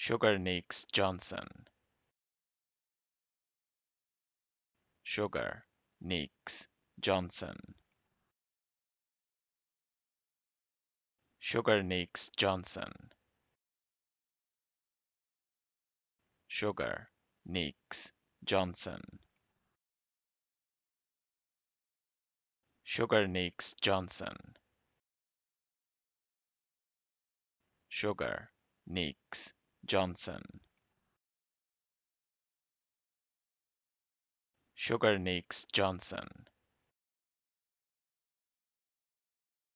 Sugarnix Johnson Sugar Nix Johnson Sugar Nix Johnson Sugar Nix Johnson Sugar Nix Johnson Sugar Nix Johnson. Sugar Nicks Johnson